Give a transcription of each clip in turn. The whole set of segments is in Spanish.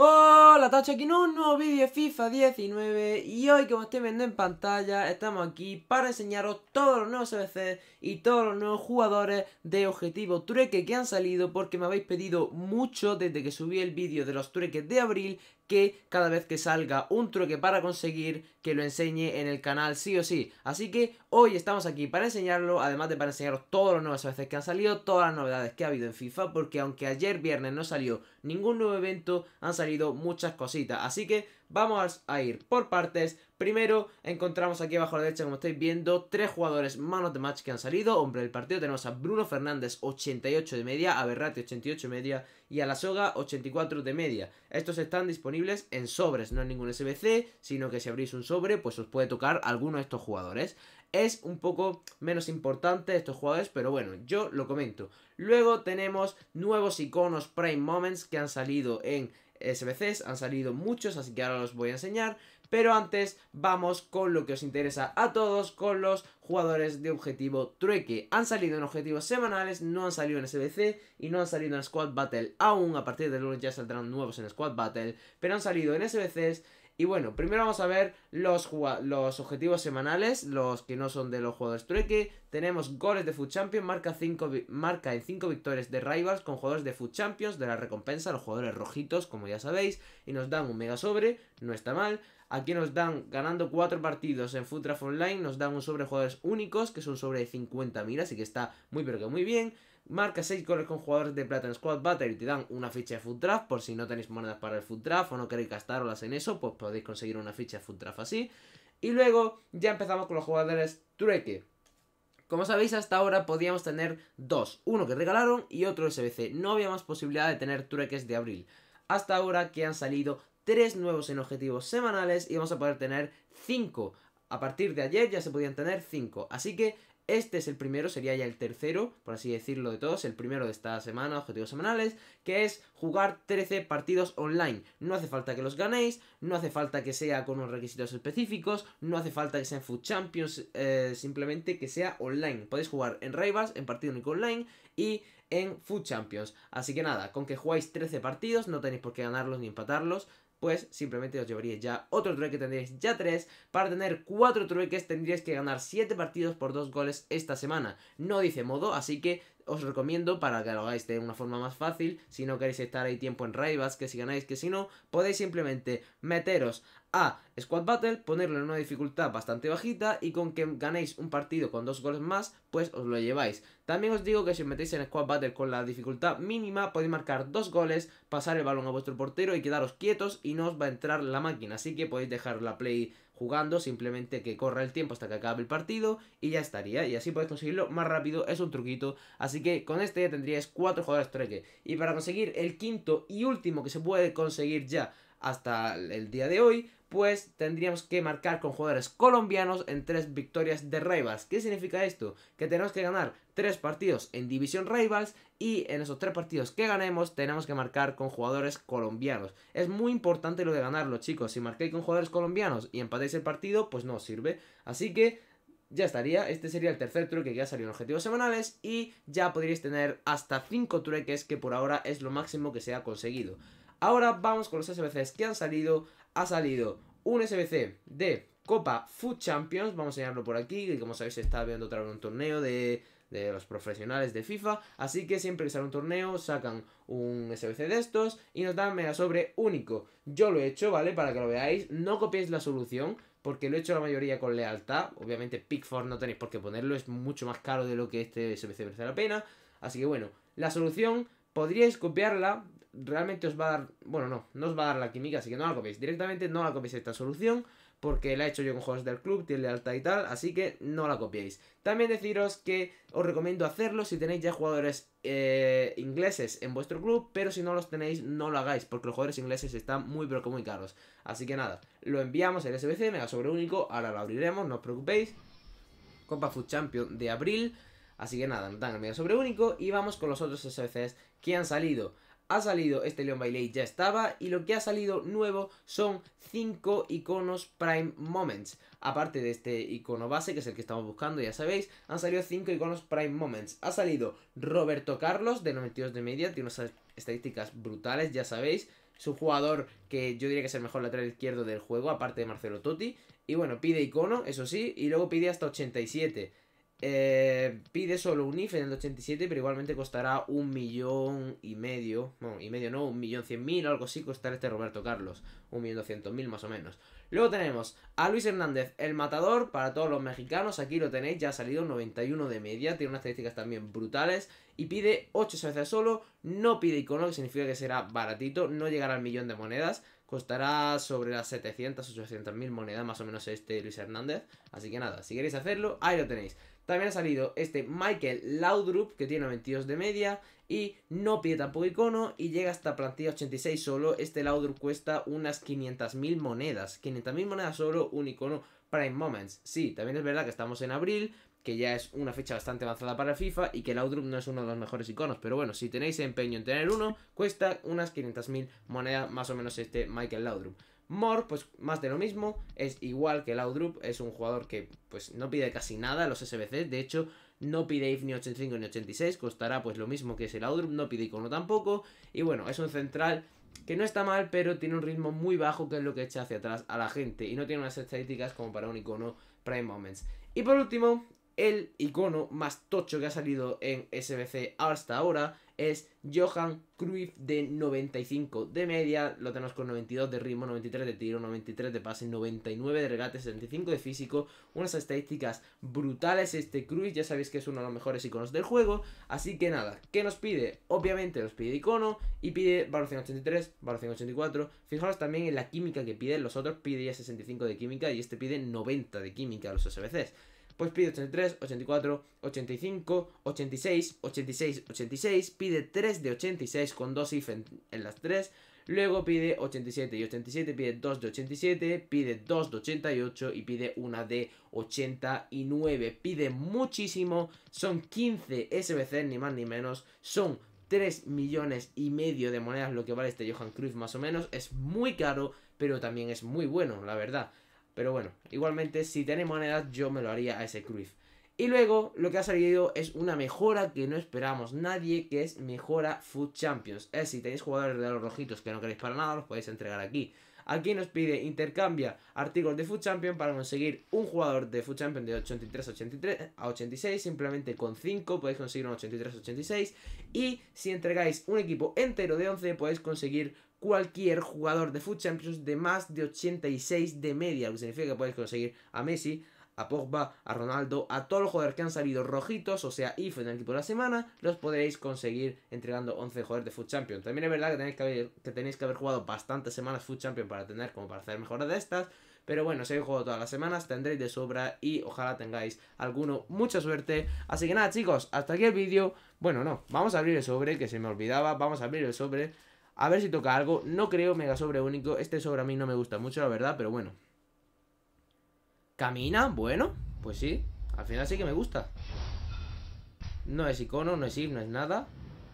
Hola Tacho, aquí en un nuevo vídeo de FIFA 19 y hoy como estoy viendo en pantalla estamos aquí para enseñaros todos los nuevos CBC y todos los nuevos jugadores de objetivo trueque que han salido porque me habéis pedido mucho desde que subí el vídeo de los trueques de abril que cada vez que salga un truque para conseguir que lo enseñe en el canal sí o sí. Así que hoy estamos aquí para enseñarlo, además de para enseñaros todas las nuevas veces que han salido, todas las novedades que ha habido en FIFA, porque aunque ayer viernes no salió ningún nuevo evento, han salido muchas cositas. Así que Vamos a ir por partes. Primero, encontramos aquí abajo a la derecha, como estáis viendo, tres jugadores manos de match que han salido. Hombre del partido, tenemos a Bruno Fernández, 88 de media, a Berrati, 88 de media, y a La Soga, 84 de media. Estos están disponibles en sobres, no en ningún SBC, sino que si abrís un sobre, pues os puede tocar alguno de estos jugadores es un poco menos importante estos jugadores, pero bueno, yo lo comento. Luego tenemos nuevos iconos Prime Moments que han salido en SBCs, han salido muchos, así que ahora los voy a enseñar. Pero antes vamos con lo que os interesa a todos, con los jugadores de objetivo trueque. Han salido en objetivos semanales, no han salido en SBC y no han salido en Squad Battle aún. A partir de luego ya saldrán nuevos en Squad Battle, pero han salido en SBCs, y bueno, primero vamos a ver los, los objetivos semanales, los que no son de los jugadores trueque. Tenemos goles de Food Champions, marca, cinco, marca en 5 victorias de Rivals con jugadores de Food Champions, de la recompensa, los jugadores rojitos, como ya sabéis. Y nos dan un mega sobre, no está mal. Aquí nos dan, ganando 4 partidos en Futraf Online, nos dan un sobre jugadores únicos, que es un sobre de 50.000, así que está muy pero que muy bien. Marca 6 goles con jugadores de Platinum Squad Battle y te dan una ficha de Food Draft. Por si no tenéis monedas para el Food Draft o no queréis gastarlas en eso, pues podéis conseguir una ficha de Food Draft así. Y luego ya empezamos con los jugadores Trueque. Como sabéis, hasta ahora podíamos tener dos: uno que regalaron y otro SBC. No había más posibilidad de tener trueques de abril. Hasta ahora que han salido tres nuevos en objetivos semanales y vamos a poder tener cinco. A partir de ayer ya se podían tener cinco. Así que este es el primero, sería ya el tercero, por así decirlo de todos, el primero de esta semana, objetivos semanales, que es jugar 13 partidos online. No hace falta que los ganéis, no hace falta que sea con unos requisitos específicos, no hace falta que sean Food Champions, eh, simplemente que sea online. Podéis jugar en Rivals, en partido único online y en Food Champions. Así que nada, con que jugáis 13 partidos, no tenéis por qué ganarlos ni empatarlos, pues simplemente os llevaríais ya otro trueque, Tendréis ya 3. Para tener 4 trueques tendríais que ganar 7 partidos por 2 goles esta semana. No dice modo, así que os recomiendo para que lo hagáis de una forma más fácil, si no queréis estar ahí tiempo en raivas, que si ganáis, que si no, podéis simplemente meteros a Squad Battle, ponerlo en una dificultad bastante bajita y con que ganéis un partido con dos goles más, pues os lo lleváis. También os digo que si os metéis en Squad Battle con la dificultad mínima, podéis marcar dos goles, pasar el balón a vuestro portero y quedaros quietos y no os va a entrar la máquina, así que podéis dejar la play jugando, simplemente que corra el tiempo hasta que acabe el partido y ya estaría. Y así podéis conseguirlo más rápido, es un truquito. Así que con este ya tendríais 4 jugadores treque Y para conseguir el quinto y último que se puede conseguir ya hasta el día de hoy, pues tendríamos que marcar con jugadores colombianos en tres victorias de Rivals. ¿Qué significa esto? Que tenemos que ganar tres partidos en División Rivals y en esos tres partidos que ganemos tenemos que marcar con jugadores colombianos. Es muy importante lo de ganarlo, chicos. Si marquéis con jugadores colombianos y empatéis el partido, pues no os sirve. Así que ya estaría. Este sería el tercer truque que ya salió en objetivos semanales y ya podríais tener hasta 5 truques, que por ahora es lo máximo que se ha conseguido. Ahora vamos con los SBCs que han salido. Ha salido un SBC de Copa Food Champions, vamos a enseñarlo por aquí, como sabéis está viendo otra vez un torneo de, de los profesionales de FIFA, así que siempre que sale un torneo sacan un SBC de estos y nos dan mega sobre único. Yo lo he hecho, ¿vale? Para que lo veáis, no copiéis la solución, porque lo he hecho la mayoría con lealtad, obviamente Pickford no tenéis por qué ponerlo, es mucho más caro de lo que este SBC merece la pena, así que bueno, la solución podríais copiarla, realmente os va a dar, bueno, no, no os va a dar la química, así que no la copiéis. Directamente no la copiéis esta solución, porque la he hecho yo con juegos del club, tiene alta y tal, así que no la copiéis. También deciros que os recomiendo hacerlo si tenéis ya jugadores eh, ingleses en vuestro club, pero si no los tenéis no lo hagáis, porque los jugadores ingleses están muy pero que muy caros. Así que nada, lo enviamos el SBC, mega sobre único, ahora lo abriremos, no os preocupéis. Copa Food Champion de abril, así que nada, nos dan el mega sobre único y vamos con los otros SBCs que han salido ha salido este Leon Bailey, ya estaba, y lo que ha salido nuevo son 5 iconos Prime Moments. Aparte de este icono base, que es el que estamos buscando, ya sabéis, han salido 5 iconos Prime Moments. Ha salido Roberto Carlos, de 92 de media, tiene unas estadísticas brutales, ya sabéis. Su jugador que yo diría que es el mejor lateral izquierdo del juego, aparte de Marcelo Totti. Y bueno, pide icono, eso sí, y luego pide hasta 87. Eh, pide solo un IF e en el 87, pero igualmente costará un millón y medio. Bueno, y medio no, un millón cien mil, algo así costará este Roberto Carlos. Un millón doscientos mil más o menos. Luego tenemos a Luis Hernández, el matador para todos los mexicanos. Aquí lo tenéis, ya ha salido 91 de media, tiene unas estadísticas también brutales. Y pide 8 veces solo, no pide icono, que significa que será baratito, no llegará al millón de monedas. Costará sobre las 700, 800 mil monedas más o menos este Luis Hernández. Así que nada, si queréis hacerlo, ahí lo tenéis. También ha salido este Michael Laudrup, que tiene 92 de media y no pide tampoco icono y llega hasta plantilla 86 solo. Este Laudrup cuesta unas 500 mil monedas, 500.000 monedas solo un icono Prime Moments. Sí, también es verdad que estamos en abril, que ya es una fecha bastante avanzada para FIFA y que Laudrup no es uno de los mejores iconos. Pero bueno, si tenéis empeño en tener uno, cuesta unas 500.000 monedas más o menos este Michael Laudrup. More, pues más de lo mismo, es igual que Laudrup, es un jugador que pues no pide casi nada a los SBC, de hecho no pide IF ni 85 ni 86, costará pues lo mismo que es el Laudrup, no pide icono tampoco, y bueno, es un central que no está mal, pero tiene un ritmo muy bajo, que es lo que echa hacia atrás a la gente, y no tiene unas estadísticas como para un icono Prime Moments. Y por último, el icono más tocho que ha salido en SBC hasta ahora es Johan Cruyff de 95 de media, lo tenemos con 92 de ritmo, 93 de tiro, 93 de pase, 99 de regate, 75 de físico, unas estadísticas brutales este Cruyff, ya sabéis que es uno de los mejores iconos del juego, así que nada, ¿qué nos pide? Obviamente nos pide icono y pide valor 83, valor 84, fijaros también en la química que pide, los otros pide ya 65 de química y este pide 90 de química a los SBCs pues pide 83, 84, 85, 86, 86, 86, pide 3 de 86 con 2 if en, las 3, luego pide 87 y 87, pide 2 de 87, pide 2 de 88 y pide una de 89, pide muchísimo, son 15 SBC ni más ni menos, son 3 millones y medio de monedas lo que vale este Johan Cruz, más o menos, es muy caro, pero también es muy bueno, la verdad. Pero bueno, igualmente si tenéis monedas yo me lo haría a ese Cruyff. Y luego lo que ha salido es una mejora que no esperamos nadie, que es mejora Food Champions. Es si tenéis jugadores de los rojitos que no queréis para nada, los podéis entregar aquí. Aquí nos pide intercambia artículos de Food Champion para conseguir un jugador de Food Champion de 83 83 a 86. Simplemente con 5 podéis conseguir un 83 a 86. Y si entregáis un equipo entero de 11 podéis conseguir cualquier jugador de Foot Champions de más de 86 de media, lo que significa que podéis conseguir a Messi, a Pogba, a Ronaldo, a todos los jugadores que han salido rojitos, o sea, IF en el equipo de la semana, los podréis conseguir entregando 11 jugadores de Foot Champions. También es verdad que tenéis que haber, tenéis que haber jugado bastantes semanas Foot Champions para tener como para hacer mejoras de estas, pero bueno, si habéis jugado todas las semanas tendréis de sobra y ojalá tengáis alguno. Mucha suerte. Así que nada chicos, hasta aquí el vídeo. Bueno, no, vamos a abrir el sobre, que se me olvidaba, vamos a abrir el sobre. A ver si toca algo. No creo mega sobre único. Este sobre a mí no me gusta mucho, la verdad, pero bueno. Camina, bueno, pues sí. Al final sí que me gusta. No es icono, no es if, no es nada.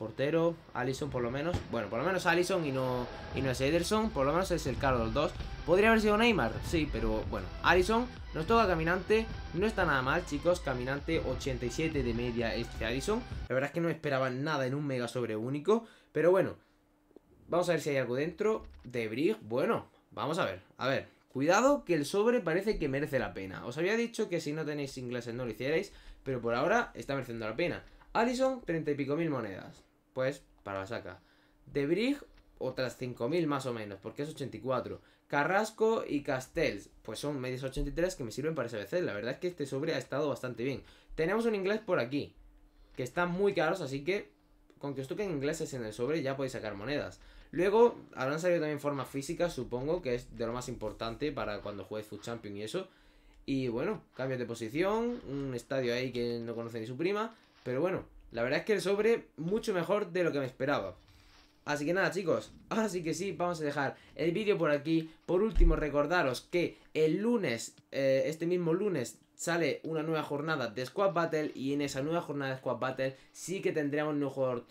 Portero, Allison por lo menos. Bueno, por lo menos Allison y no, y no es Ederson. Por lo menos es el caro de los dos. ¿Podría haber sido Neymar? Sí, pero bueno. Allison nos toca caminante. No está nada mal, chicos. Caminante 87 de media este Allison. La verdad es que no esperaban nada en un mega sobre único. Pero bueno, Vamos a ver si hay algo dentro. De Brig, bueno, vamos a ver. A ver, cuidado que el sobre parece que merece la pena. Os había dicho que si no tenéis ingleses no lo hicierais, pero por ahora está mereciendo la pena. Allison, treinta y pico mil monedas. Pues, para la saca. De Brig, otras mil más o menos, porque es 84. Carrasco y Castells, pues son medias 83 que me sirven para BC. La verdad es que este sobre ha estado bastante bien. Tenemos un inglés por aquí, que están muy caros, así que con que os toquen ingleses en el sobre ya podéis sacar monedas. Luego habrán salido también formas físicas, supongo, que es de lo más importante para cuando juegues Food Champion y eso. Y bueno, cambios de posición, un estadio ahí que no conoce ni su prima. Pero bueno, la verdad es que el sobre mucho mejor de lo que me esperaba. Así que nada chicos, así que sí, vamos a dejar el vídeo por aquí. Por último, recordaros que el lunes, eh, este mismo lunes sale una nueva jornada de Squad Battle y en esa nueva jornada de Squad Battle sí que tendremos un nuevo jugador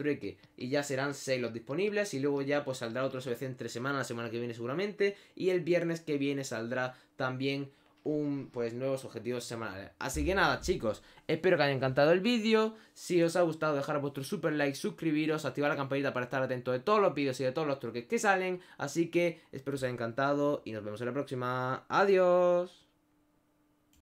y ya serán 6 los disponibles y luego ya pues saldrá otra vez entre semanas, la semana que viene seguramente y el viernes que viene saldrá también un, pues nuevos objetivos semanales. Así que nada, chicos, espero que haya encantado el vídeo. Si os ha gustado, dejar vuestro super like, suscribiros, activar la campanita para estar atento de todos los vídeos y de todos los truques que salen. Así que espero que os haya encantado y nos vemos en la próxima. Adiós.